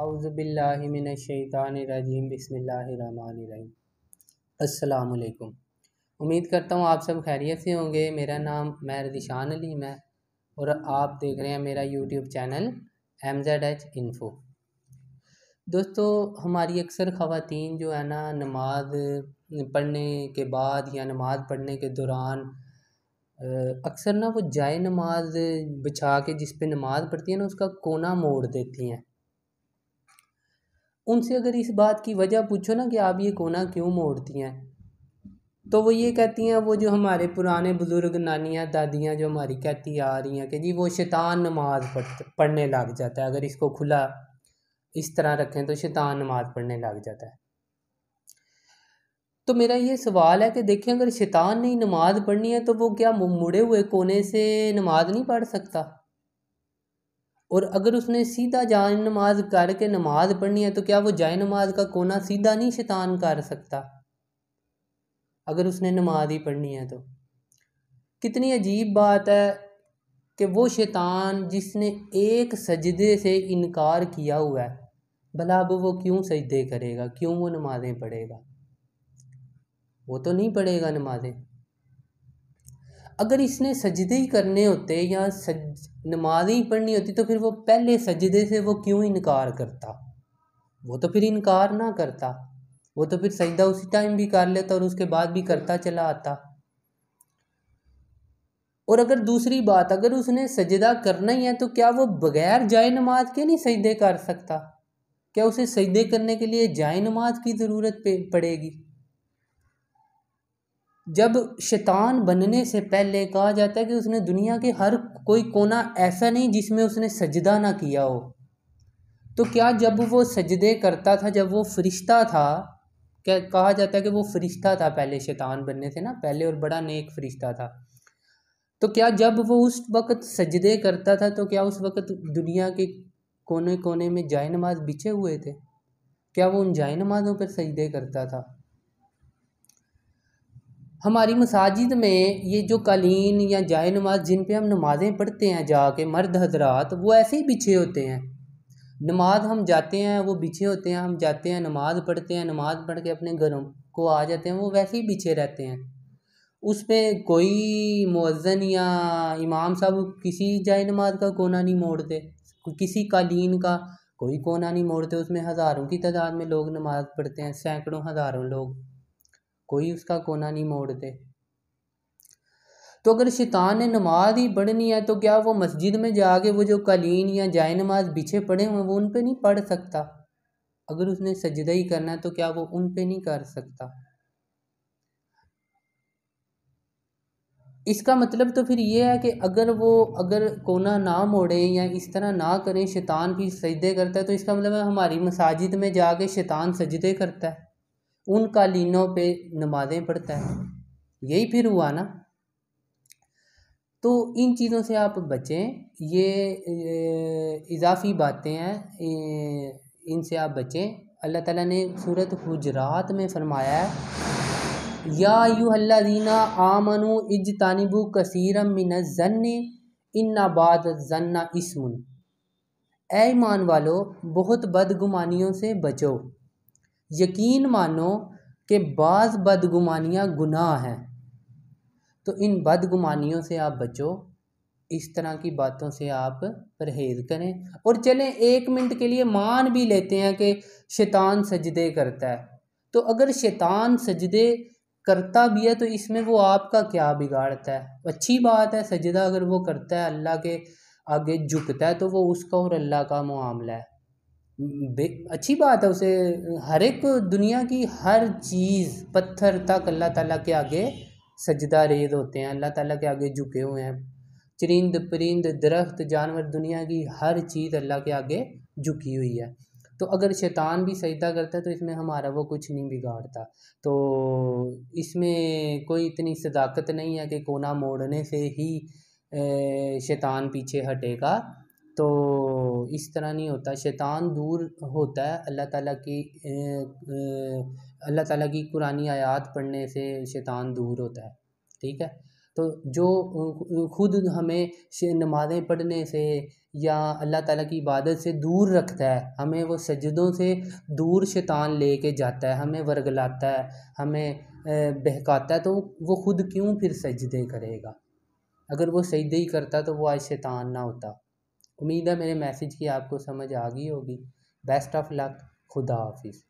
आउज़बिल्लिमिनशैतानरजीम बसमीम अलकुम उम्मीद करता हूँ आप सब खैरियत से होंगे मेरा नाम महर दिशान अलीम है और आप देख रहे हैं मेरा YouTube channel M Z H info दोस्तों हमारी अक्सर ख़वातीन जो है ना नमाज पढ़ने के बाद या नमाज पढ़ने के दौरान अक्सर ना वो जाए नमाज बिछा के जिस पे नमाज़ पढ़ती है ना उसका कोना मोड़ देती हैं उनसे अगर इस बात की वजह पूछो ना कि आप ये कोना क्यों मोड़ती हैं तो वो ये कहती हैं वो जो हमारे पुराने बुज़ुर्ग नानियाँ दादियाँ जो हमारी कहती आ रही हैं कि जी वो शैतान नमाज पढ़ पढ़ने लग जाता है अगर इसको खुला इस तरह रखें तो शैतान नमाज पढ़ने लग जाता है तो मेरा ये सवाल है कि देखें अगर शैतान ने नमाज पढ़नी है तो वो क्या मुड़े हुए कोने से नमाज नहीं पढ़ सकता और अगर उसने सीधा जाय नमाज करके नमाज पढ़नी है तो क्या वो जाय नमाज का कोना सीधा नहीं शैतान कर सकता अगर उसने नमाज ही पढ़नी है तो कितनी अजीब बात है कि वो शैतान जिसने एक सजदे से इनकार किया हुआ है भला अब वो क्यों सजदे करेगा क्यों वो नमाज़ें पढ़ेगा वो तो नहीं पढ़ेगा नमाज़ें अगर इसने सजदे ही करने होते या सज नमाज ही पढ़नी होती तो फिर वो पहले सजदे से वो क्यों इनकार करता वो तो फिर इनकार ना करता वो तो फिर सजदा उसी टाइम भी कर लेता और उसके बाद भी करता चला आता और अगर दूसरी बात अगर उसने सजदा करना ही है तो क्या वो बगैर जाए नमाज के नहीं सजदे कर सकता क्या उसे सजदे करने के लिए जाय नमाज की ज़रूरत पड़ेगी जब शैतान बनने से पहले कहा जाता है कि उसने दुनिया के हर कोई कोना ऐसा नहीं जिसमें उसने सजदा ना किया हो तो क्या जब वो सजदे करता था जब वो फरिश्ता था क्या कहा जाता है कि वो फरिश्ता था पहले शैतान बनने से ना पहले और बड़ा नेक फरिश्ता था तो क्या जब वो उस वक़्त सजदे करता था तो क्या उस वक़्त दुनिया के कोने कोने में जाय नमाज बिछे हुए थे क्या वो उन जाय नमाज़ों पर सजदे करता था हमारी मसाजिद में ये जो कालीन या जाय नमाज जिन पे हम नमाज़ें पढ़ते हैं जाके मर्द हजरात वो ऐसे ही बिछे होते हैं नमाज हम जाते हैं वो बिछे होते हैं हम जाते हैं नमाज पढ़ते हैं नमाज पढ़ के अपने घरों को आ जाते हैं वो वैसे ही बिछे रहते हैं उसमें कोई मुजन या इमाम साहब किसी जाय नमाज का कोना नहीं मोड़ते किसी कालीन का कोई कोना नहीं मोड़ते उसमें हज़ारों की तादाद में लोग नमाज़ पढ़ते हैं सैकड़ों हज़ारों लोग कोई उसका कोना नहीं मोड़ दे तो अगर शैतान ने नमाज ही पढ़नी है तो क्या वो मस्जिद में जाके वो जो कालीन या जाय नमाज बिछे पड़े हुए वो उन पर नहीं पढ़ सकता अगर उसने सजदा ही करना है तो क्या वो उन पर नहीं कर सकता इसका मतलब तो फिर ये है कि अगर वो अगर कोना ना मोड़े या इस तरह ना करें शैतान भी सजदे करता है तो इसका मतलब है हमारी मसाजिद में जाके शैतान सजदे करता है उन कालीनों पे नमाज़ें पढ़ता है यही फिर हुआ ना तो इन चीज़ों से आप बचें ये इजाफी बातें हैं इनसे आप बचें अल्लाह ताला ने सूरत हुजरात में फरमाया है या यूहल्लाजीना आमनु इज तानिबु कसरम मिन जन्न इन्ना बाद जन्ना इसमुन ए ईमान वालो बहुत बदगुमानियों से बचो यकीन मानो कि बाज़ बदगुमानियाँ गुनाह हैं तो इन बदगुमानियों से आप बचो इस तरह की बातों से आप परहेज़ करें और चलें एक मिनट के लिए मान भी लेते हैं कि शैतान सजदे करता है तो अगर शैतान सजदे करता भी है तो इसमें वो आपका क्या बिगाड़ता है अच्छी बात है सजदा अगर वो करता है अल्लाह के आगे झुकता है तो वो उसका और अल्लाह का मामला है अच्छी बात है उसे हर एक दुनिया की हर चीज़ पत्थर तक अल्लाह ताला के आगे सजदा रेज होते हैं अल्लाह ताला के आगे झुके हुए हैं चरिंद परिंद दरख्त जानवर दुनिया की हर चीज़ अल्लाह के आगे झुकी हुई है तो अगर शैतान भी सजदा करता है तो इसमें हमारा वो कुछ नहीं बिगाड़ता तो इसमें कोई इतनी सदाकत नहीं है कि कोना मोड़ने से ही शैतान पीछे हटेगा तो इस तरह नहीं होता शैतान दूर होता है अल्लाह ताला की अल्लाह ताला की कुरानी आयत पढ़ने से शैतान दूर होता है ठीक है तो जो खुद हमें नमाज़ें पढ़ने से या अल्लाह ताला की इबादत से दूर रखता है हमें वो सजदों से दूर शैतान लेके जाता है हमें वर्गलाता है हमें बहकाता है तो वो खुद क्यों फिर सजदे करेगा अगर वो सजदे ही करता तो वो आज शैतान ना होता उम्मीद है मेरे मैसेज की आपको समझ आ गई होगी बेस्ट ऑफ लक खुदा हाफिज़